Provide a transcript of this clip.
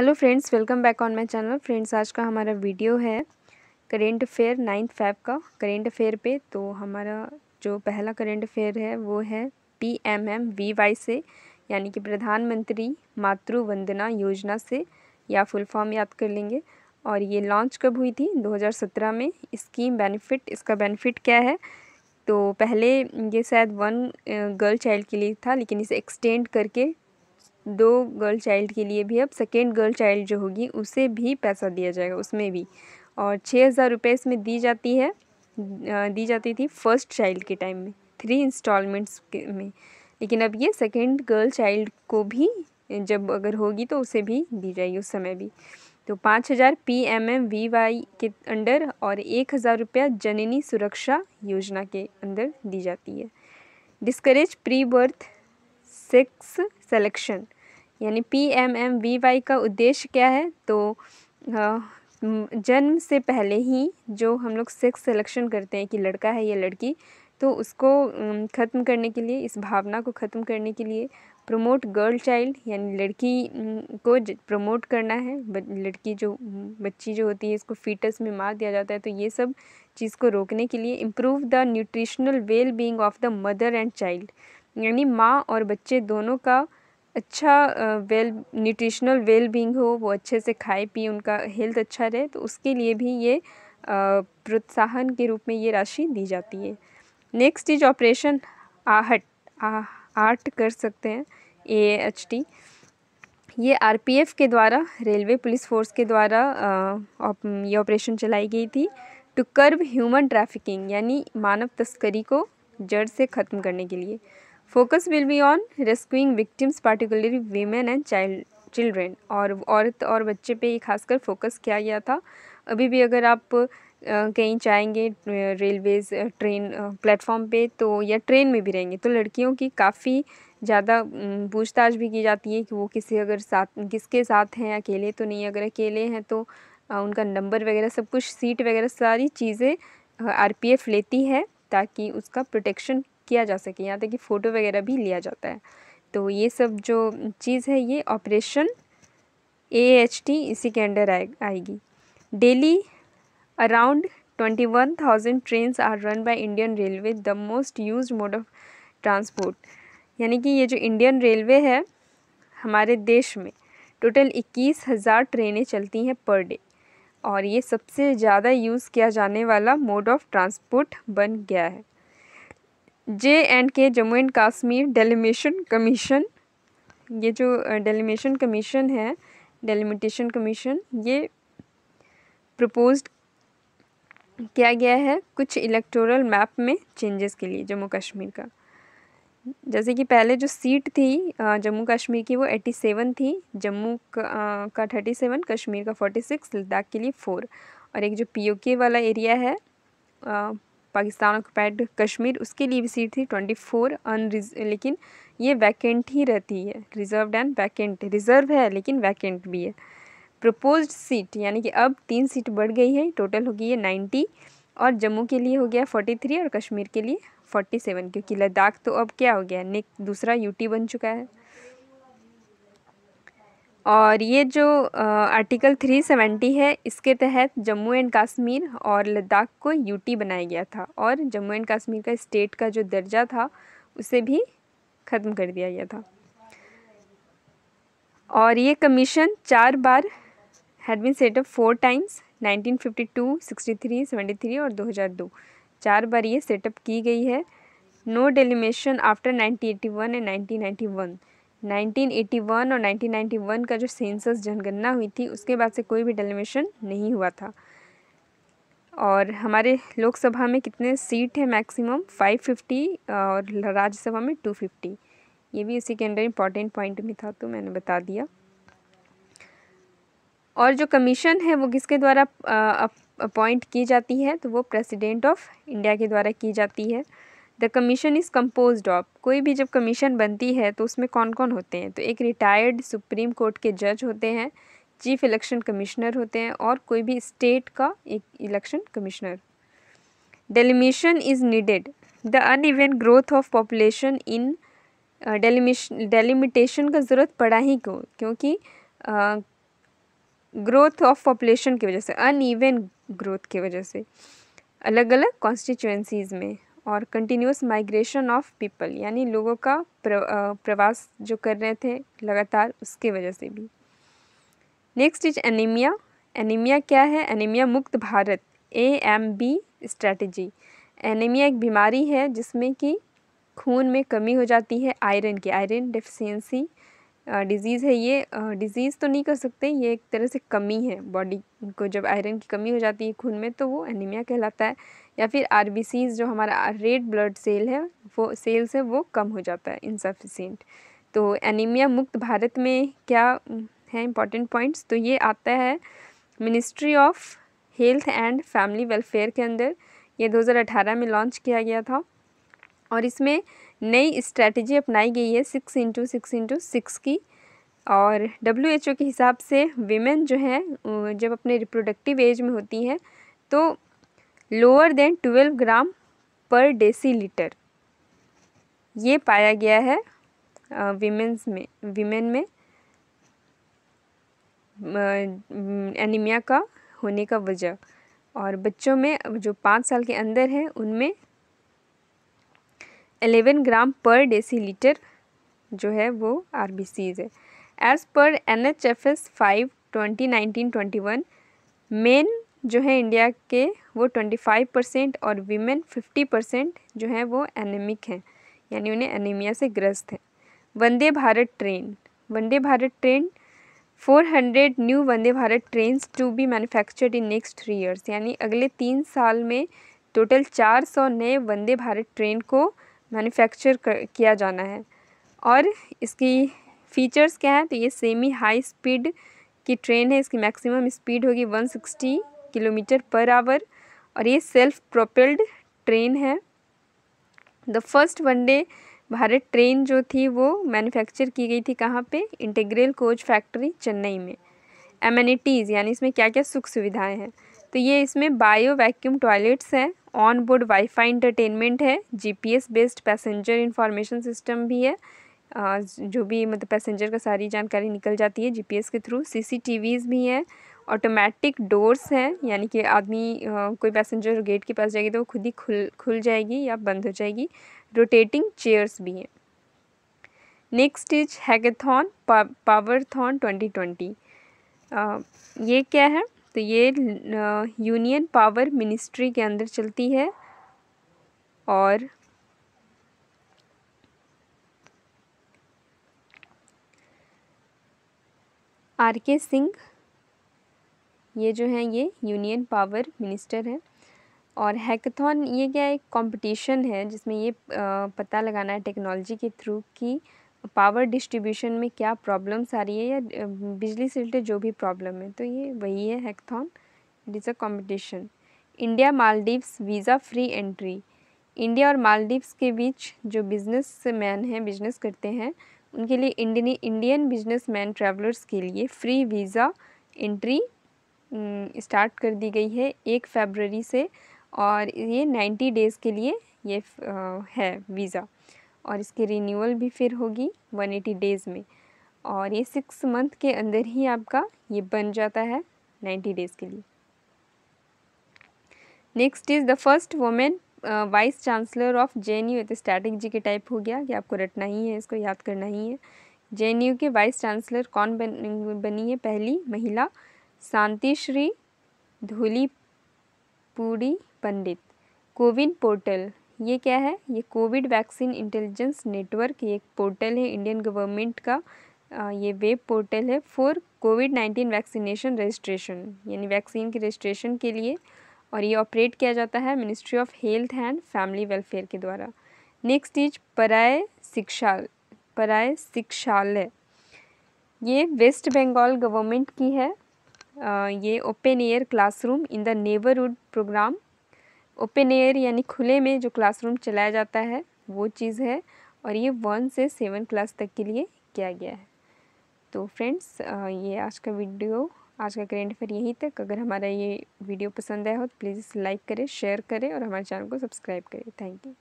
hello friends welcome back on my channel friends आज का हमारा वीडियो है करेंट अफेयर नाइन्थ फैब का करेंट अफेयर पे तो हमारा जो पहला करेंट अफेयर है वो है P M M V Y से यानी कि प्रधानमंत्री मातृ वंदना योजना से या फुल फॉर्म याद कर लेंगे और ये लॉन्च कब हुई थी 2017 में स्कीम बेनिफिट इसका बेनिफिट क्या है तो पहले ये शायद वन गर्ल चाइल्ड के लिए था लेकिन इसे एक्सटेंड करके दो गर्ल चाइल्ड के लिए भी अब सेकेंड गर्ल चाइल्ड जो होगी उसे भी पैसा दिया जाएगा उसमें भी और छः हज़ार रुपये इसमें दी जाती है दी जाती थी फर्स्ट चाइल्ड के टाइम में थ्री इंस्टॉलमेंट्स में लेकिन अब ये सेकेंड गर्ल चाइल्ड को भी जब अगर होगी तो उसे भी दी जाएगी उस समय भी तो पाँच हज़ार P M M V Y के अंडर और एक हज़ार रुपया जननी सुरक्षा योजना के अंदर दी जाती है discourage pre birth sex selection यानी पी का उद्देश्य क्या है तो जन्म से पहले ही जो हम लोग सेक्स सिलेक्शन करते हैं कि लड़का है या लड़की तो उसको ख़त्म करने के लिए इस भावना को ख़त्म करने के लिए प्रमोट गर्ल चाइल्ड यानी लड़की को प्रमोट करना है लड़की जो बच्ची जो होती है इसको फीटस में मार दिया जाता है तो ये सब चीज़ को रोकने के लिए improve the nutritional well being of the mother and child यानी माँ और बच्चे दोनों का अच्छा वेल न्यूट्रिशनल वेल बींग हो वो अच्छे से खाए पिए उनका हेल्थ अच्छा रहे तो उसके लिए भी ये प्रोत्साहन के रूप में ये राशि दी जाती है नेक्स्ट इज ऑपरेशन आहट आर्ट कर सकते हैं ए एच टी ये आरपीएफ के द्वारा रेलवे पुलिस फोर्स के द्वारा ये ऑपरेशन चलाई गई थी टू कर्व ह्यूमन ट्रैफिकिंग यानी मानव तस्करी को जड़ से ख़त्म करने के लिए focus will be on rescuing victims particularly women and child children और औरत और बच्चे पे ही खासकर फोकस किया गया था अभी भी अगर आप कहीं जाएंगे रेलवेज़ ट्रेन प्लेटफॉर्म पे तो या ट्रेन में भी रहेंगे तो लड़कियों की काफ़ी ज़्यादा पूछताछ भी की जाती है कि वो किसी अगर साथ किसके साथ हैं अकेले तो नहीं अगर अकेले हैं तो उनका नंबर वगैरह सब कुछ सीट वगैरह सारी चीज़ें आरपीएफ लेती है ताकि उसका प्रोटेक्शन किया जा सके यहाँ तक कि फ़ोटो वगैरह भी लिया जाता है तो ये सब जो चीज़ है ये ऑपरेशन ए एच टी इसी के अंडर आए आएगी daily around twenty one thousand train are run by Indian railway the most use mode of transport यानी कि ये जो इंडियन रेलवे है हमारे देश में टोटल इक्कीस हज़ार ट्रेनें चलती हैं पर डे और ये सबसे ज़्यादा यूज़ किया जाने वाला मोड ऑफ ट्रांसपोर्ट बन गया है J and K Jammu and Kashmir delimitation commission ये जो डेलीमेशन कमीशन है डेलीमिटेशन कमीशन ये प्रपोज किया गया है कुछ इलेक्टोरल मैप में चेंजेस के लिए जम्मू कश्मीर का जैसे कि पहले जो सीट थी जम्मू कश्मीर की वो एट्टी सेवन थी जम्मू का थर्टी सेवन कश्मीर का फोर्टी सिक्स लद्दाख के लिए फ़ोर और एक जो पीओके वाला एरिया है पाकिस्तान ऑक्यूपाइड कश्मीर उसके लिए भी सीट थी ट्वेंटी फोर अन लेकिन ये वैकेंट ही रहती है रिजर्व एंड वैकेंट रिजर्व है लेकिन वैकेंट भी है प्रपोज सीट यानी कि अब तीन सीट बढ़ गई है टोटल हो गई है नाइन्टी और जम्मू के लिए हो गया फोर्टी थ्री और कश्मीर के लिए फोर्टी सेवन क्योंकि लद्दाख तो अब क्या हो गया नेक दूसरा यूटी बन चुका है और ये जो आर्टिकल थ्री सेवेंटी है इसके तहत जम्मू एंड कश्मीर और लद्दाख को यूटी बनाया गया था और जम्मू एंड कश्मीर का स्टेट का जो दर्जा था उसे भी ख़त्म कर दिया गया था और ये कमीशन चार बार had been set up four times 1952, 63, 73 और 2002 चार बार ये सेटअप की गई है नो डेलीमेशन आफ्टर 1981 एंड 1991 1981 और 1991 का जो सेंसस जनगणना हुई थी उसके बाद से कोई भी डेलिमेशन नहीं हुआ था और हमारे लोकसभा में कितने सीट है मैक्सिमम 550 और राज्यसभा में 250 ये भी इसी के अंडर इम्पॉर्टेंट पॉइंट में था तो मैंने बता दिया और जो कमीशन है वो किसके द्वारा अपॉइंट की जाती है तो वो प्रेसिडेंट ऑफ इंडिया के द्वारा की जाती है the commission is compose of कोई भी जब कमीशन बनती है तो उसमें कौन कौन होते हैं तो एक रिटायर्ड सुप्रीम कोर्ट के जज होते हैं चीफ इलेक्शन कमिश्नर होते हैं और कोई भी स्टेट का एक election commissioner delimitation is needed the uneven growth of population in delimitation delimitation का ज़रूरत पड़ा ही क्यों क्योंकि ग्रोथ ऑफ पॉपुलेशन की वजह से अन ईवेंट ग्रोथ की वजह से अलग अलग कॉन्स्टिट्यूंसीज़ में और कंटिन्यूस माइग्रेशन ऑफ पीपल यानी लोगों का प्रवास जो कर रहे थे लगातार उसके वजह से भी नेक्स्ट इज एनीमिया एनीमिया क्या है एनीमिया मुक्त Bharat A M B strategy anaemia एक बीमारी है जिसमें कि खून में कमी हो जाती है आयरन की आयरन डेफिशिएंसी डिज़ीज़ है ये डिज़ीज़ तो नहीं कर सकते ये एक तरह से कमी है बॉडी को जब आयरन की कमी हो जाती है खून में तो वो एनीमिया कहलाता है या फिर आर जो हमारा रेड ब्लड सेल है वो सेल्स है वो कम हो जाता है इनसफिशेंट तो एनीमिया मुक्त भारत में क्या है इम्पॉर्टेंट पॉइंट्स तो ये आता है ministry of health and family welfare के अंदर ये 2018 में लॉन्च किया गया था और इसमें नई स्ट्रैटेजी अपनाई गई है six into six into six की और डब्ल्यू एच ओ के हिसाब से वीमेन जो हैं जब अपने रिप्रोडक्टिव एज में होती हैं तो लोअर देन ट्वेल्व ग्राम पर डेसी लीटर ये पाया गया है वीमेंस में वीमेन में एनीमिया का होने का वजह और बच्चों में जो पाँच साल के अंदर हैं उनमें 11 ग्राम पर डेसीलीटर जो है वो आर है एज़ पर N H F S five twenty nineteen twenty one men जो है इंडिया के वो ट्वेंटी फाइव परसेंट और वीमेन फिफ्टी परसेंट जो है वो एनेमिक हैं यानी उन्हें एनीमिया से ग्रस्त हैं Vande Bharat train Vande Bharat train 400 new Vande Bharat train to be manufactured in next three years यानी अगले तीन साल में टोटल 400 नए वंदे भारत ट्रेन को मैन्युफैक्चर किया जाना है और इसकी फ़ीचर्स क्या है तो ये सेमी हाई स्पीड की ट्रेन है इसकी मैक्सिमम स्पीड होगी 160 किलोमीटर पर आवर और ये सेल्फ प्रोपेल्ड ट्रेन है the first Vande Bharat train जो थी वो मैन्युफैक्चर की गई थी कहाँ पे इंटेग्रेल कोच फैक्ट्री चेन्नई में एमिनिटीज़ यानी इसमें क्या क्या सुख सुविधाएं हैं तो ये इसमें बायो वैक्यूम टॉयलेट्स हैं ऑन बोर्ड वाईफाई इंटरटेनमेंट है GPS based passenger information system भी है जो भी मतलब पैसेंजर का सारी जानकारी निकल जाती है जीपीएस के थ्रू सीसीटीवीज भी हैं ऑटोमेटिक डोर्स हैं यानी कि आदमी कोई पैसेंजर गेट के पास जाएगी तो वो खुद ही खुल खुल जाएगी या बंद हो जाएगी रोटेटिंग चेयर्स भी हैं next is hackathon powerthon twenty twenty ये क्या है तो ये यूनियन पावर मिनिस्ट्री के अंदर चलती है और आर के सिंह ये जो हैं ये यूनियन पावर मिनिस्टर हैं और हैकथॉन ये क्या एक कंपटीशन है जिसमें ये पता लगाना है टेक्नोलॉजी के थ्रू कि पावर डिस्ट्रीब्यूशन में क्या प्रॉब्लम्स आ रही है या बिजली से रिलेटेड जो भी प्रॉब्लम है तो ये वही है hackathon it is a competition India Maldives visa free entry India और मालदीव्स के बीच जो बिजनेस मैन हैं बिजनेस करते हैं उनके लिए Indian Indian business man travellers के लिए फ्री वीज़ा एंट्री स्टार्ट कर दी गई है एक फेबररी से और ये नाइन्टी डेज़ के लिए ये है वीज़ा और इसकी रिन्यूअल भी फिर होगी 180 डेज़ में और ये सिक्स मंथ के अंदर ही आपका ये बन जाता है 90 डेज़ के लिए next is the first women vice chancellor of J N U तो स्टैटिक जी के टाइप हो गया कि आपको रटना ही है इसको याद करना ही है जे एन यू के वाइस चांसलर कौन बन, बनी है पहली महिला Shanti Shri Dhulipudi Pandit CoWIN portal ये क्या है ये कोविड वैक्सीन इंटेलिजेंस नेटवर्क ये एक पोर्टल है इंडियन गवर्नमेंट का ये वेब पोर्टल है for COVID nineteen vaccination registration यानी वैक्सीन के रजिस्ट्रेशन के लिए और ये ऑपरेट किया जाता है ministry of health and family welfare के द्वारा नेक्स्ट इज पराय शिक्षा पराय शिक्षालय ये वेस्ट बंगाल गवर्नमेंट की है आ, ये open air classroom in the neighbourhood programme open air यानी खुले में जो क्लासरूम चलाया जाता है वो चीज़ है और ये वन से सेवन क्लास तक के लिए किया गया है तो फ्रेंड्स ये आज का वीडियो आज का करेंट अफेयर यहीं तक अगर हमारा ये वीडियो पसंद आया हो तो प्लीज़ लाइक करें शेयर करें और हमारे चैनल को सब्सक्राइब करें थैंक यू